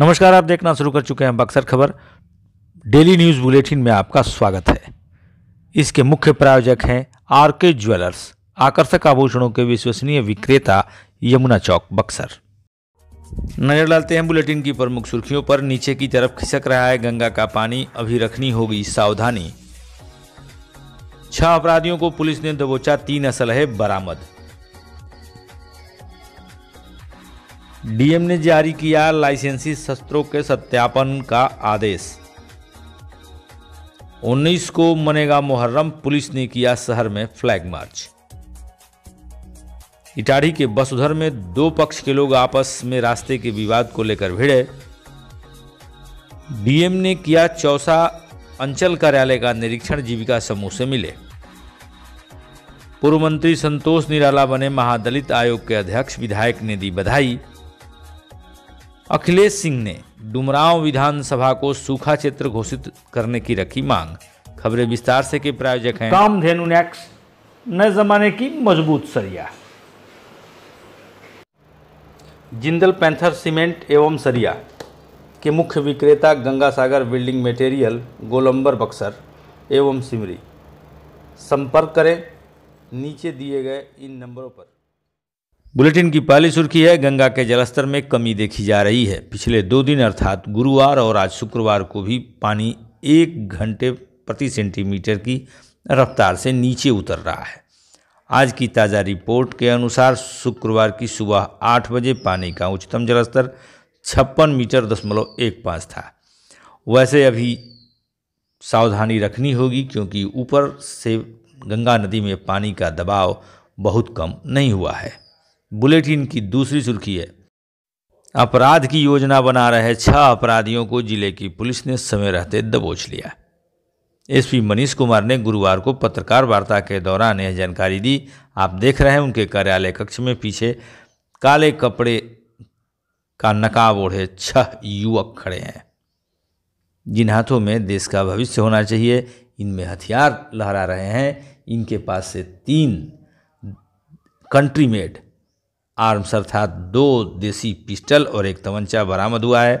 नमस्कार आप देखना शुरू कर चुके हैं बक्सर खबर डेली न्यूज़ बुलेटिन में आपका स्वागत है इसके मुख्य प्रायोजक हैं आर के ज्वेलर्स आकर्षक आभूषणों के विश्वसनीय विक्रेता यमुना चौक बक्सर नजर डालते हैं बुलेटिन की प्रमुख सुर्खियों पर नीचे की तरफ खिसक रहा है गंगा का पानी अभी रखनी होगी सावधानी छह अपराधियों को पुलिस ने दबोचा तीन असलहे बरामद डीएम ने जारी किया लाइसेंसी शस्त्रों के सत्यापन का आदेश 19 को मनेगा मुहर्रम पुलिस ने किया शहर में फ्लैग मार्च इटाढ़ी के बसुधर में दो पक्ष के लोग आपस में रास्ते के विवाद को लेकर भिड़े डीएम ने किया चौसा अंचल कार्यालय का निरीक्षण जीविका समूह से मिले पूर्व मंत्री संतोष निराला बने महादलित आयोग के अध्यक्ष विधायक ने दी बधाई अखिलेश सिंह ने डुमरांव विधानसभा को सूखा क्षेत्र घोषित करने की रखी मांग खबरें विस्तार से के प्रायोजक हैं काम धेनु नेक्स नए जमाने की मजबूत सरिया जिंदल पैंथर सीमेंट एवं सरिया के मुख्य विक्रेता गंगा सागर बिल्डिंग मटेरियल गोलंबर बक्सर एवं सिमरी संपर्क करें नीचे दिए गए इन नंबरों पर बुलेटिन की पहली सुर्खी है गंगा के जलस्तर में कमी देखी जा रही है पिछले दो दिन अर्थात गुरुवार और आज शुक्रवार को भी पानी एक घंटे प्रति सेंटीमीटर की रफ्तार से नीचे उतर रहा है आज की ताज़ा रिपोर्ट के अनुसार शुक्रवार की सुबह आठ बजे पानी का उच्चतम जलस्तर छप्पन मीटर दशमलव एक पाँच था वैसे अभी सावधानी रखनी होगी क्योंकि ऊपर से गंगा नदी में पानी का दबाव बहुत कम नहीं हुआ है बुलेटिन की दूसरी सुर्खी है अपराध की योजना बना रहे छह अपराधियों को जिले की पुलिस ने समय रहते दबोच लिया एसपी मनीष कुमार ने गुरुवार को पत्रकार वार्ता के दौरान यह जानकारी दी आप देख रहे हैं उनके कार्यालय कक्ष में पीछे काले कपड़े का नकाब ओढ़े छह युवक खड़े हैं जिन हाथों में देश का भविष्य होना चाहिए इनमें हथियार लहरा रहे हैं इनके पास से तीन कंट्री मेड आर्म्स अर्थात दो देसी पिस्टल और एक तवंचा बरामद हुआ है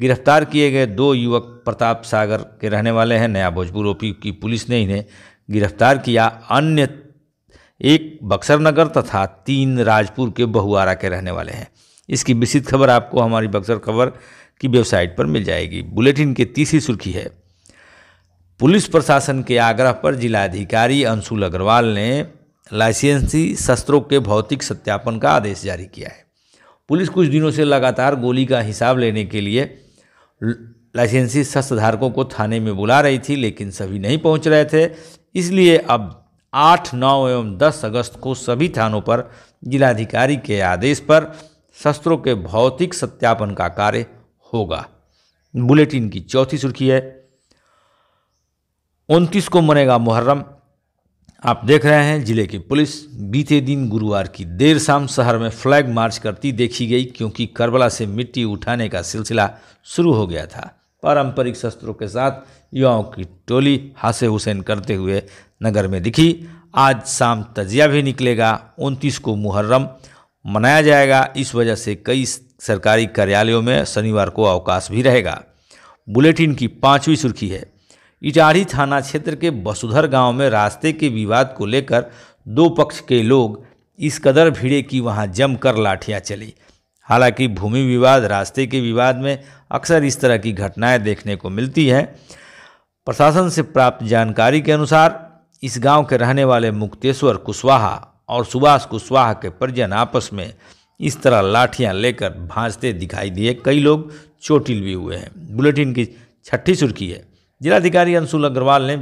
गिरफ्तार किए गए दो युवक प्रताप सागर के रहने वाले हैं नया भोजपुर ओपी की पुलिस ने इन्हें गिरफ्तार किया अन्य एक बक्सरनगर तथा तीन राजपुर के बहुआरा के रहने वाले हैं इसकी विस्तृत खबर आपको हमारी बक्सर खबर की वेबसाइट पर मिल जाएगी बुलेटिन की तीसरी सुर्खी है पुलिस प्रशासन के आग्रह पर जिलाधिकारी अंशुल अग्रवाल ने लाइसेंसी शस्त्रों के भौतिक सत्यापन का आदेश जारी किया है पुलिस कुछ दिनों से लगातार गोली का हिसाब लेने के लिए लाइसेंसी शस्त्र धारकों को थाने में बुला रही थी लेकिन सभी नहीं पहुंच रहे थे इसलिए अब आठ नौ एवं दस अगस्त को सभी थानों पर जिलाधिकारी के आदेश पर शस्त्रों के भौतिक सत्यापन का कार्य होगा बुलेटिन की चौथी सुर्खी है उनतीस को मनेगा मुहर्रम आप देख रहे हैं जिले की पुलिस बीते दिन गुरुवार की देर शाम शहर में फ्लैग मार्च करती देखी गई क्योंकि करबला से मिट्टी उठाने का सिलसिला शुरू हो गया था पारंपरिक शस्त्रों के साथ युवाओं की टोली हासे हुसैन करते हुए नगर में दिखी आज शाम तजिया भी निकलेगा उनतीस को मुहर्रम मनाया जाएगा इस वजह से कई सरकारी कार्यालयों में शनिवार को अवकाश भी रहेगा बुलेटिन की पाँचवीं सुर्खी है इटाढ़ी थाना क्षेत्र के बसुधर गांव में रास्ते के विवाद को लेकर दो पक्ष के लोग इस कदर भिड़े कि वहां जमकर लाठियां चली हालांकि भूमि विवाद रास्ते के विवाद में अक्सर इस तरह की घटनाएं देखने को मिलती हैं प्रशासन से प्राप्त जानकारी के अनुसार इस गांव के रहने वाले मुक्तेश्वर कुशवाहा और सुभाष कुशवाहा के परिजन आपस में इस तरह लाठियां लेकर भाजते दिखाई दिए कई लोग चोटिल भी हुए हैं बुलेटिन की छठी सुर्खी है जिलाधिकारी अंशुल अग्रवाल ने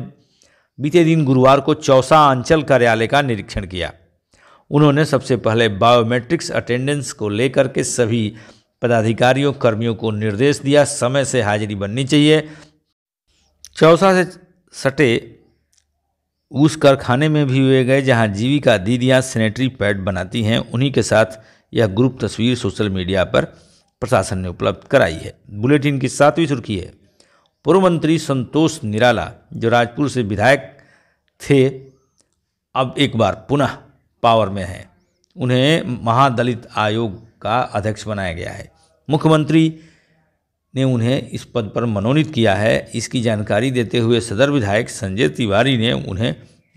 बीते दिन गुरुवार को चौसा अंचल कार्यालय का निरीक्षण किया उन्होंने सबसे पहले बायोमेट्रिक्स अटेंडेंस को लेकर के सभी पदाधिकारियों कर्मियों को निर्देश दिया समय से हाजिरी बननी चाहिए चौसा से सटे उस कारखाने में भी हुए गए जहां जीविका दीदियां सैनिटरी पैड बनाती हैं उन्हीं के साथ यह ग्रुप तस्वीर सोशल मीडिया पर प्रशासन ने उपलब्ध कराई है बुलेटिन की सातवीं सुर्खी है पूर्व मंत्री संतोष निराला जो राजपुर से विधायक थे अब एक बार पुनः पावर में हैं उन्हें महादलित आयोग का अध्यक्ष बनाया गया है मुख्यमंत्री ने उन्हें इस पद पर मनोनीत किया है इसकी जानकारी देते हुए सदर विधायक संजय तिवारी ने उन्हें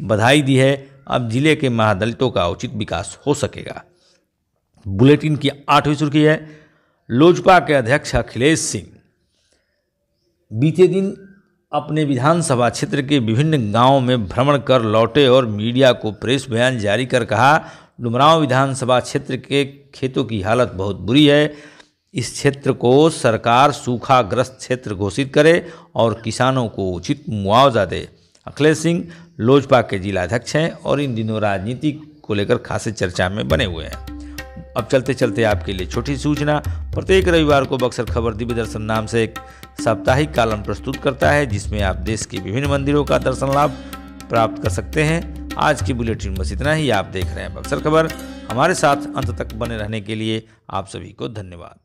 बधाई दी है अब जिले के महादलितों का उचित विकास हो सकेगा बुलेटिन की आठवीं सुर्खी है लोजपा के अध्यक्ष अखिलेश सिंह बीते दिन अपने विधानसभा क्षेत्र के विभिन्न गांवों में भ्रमण कर लौटे और मीडिया को प्रेस बयान जारी कर कहा डुमरांव विधानसभा क्षेत्र के खेतों की हालत बहुत बुरी है इस क्षेत्र को सरकार सूखाग्रस्त क्षेत्र घोषित करे और किसानों को उचित मुआवजा दे अखिलेश सिंह लोजपा के जिलाध्यक्ष हैं और इन दिनों राजनीति को लेकर खासे चर्चा में बने हुए हैं अब चलते चलते आपके लिए छोटी सूचना प्रत्येक रविवार को बक्सर खबर दिव्य दर्शन नाम से एक साप्ताहिक कालम प्रस्तुत करता है जिसमें आप देश के विभिन्न मंदिरों का दर्शन लाभ प्राप्त कर सकते हैं आज की बुलेटिन बस इतना ही आप देख रहे हैं बक्सर खबर हमारे साथ अंत तक बने रहने के लिए आप सभी को धन्यवाद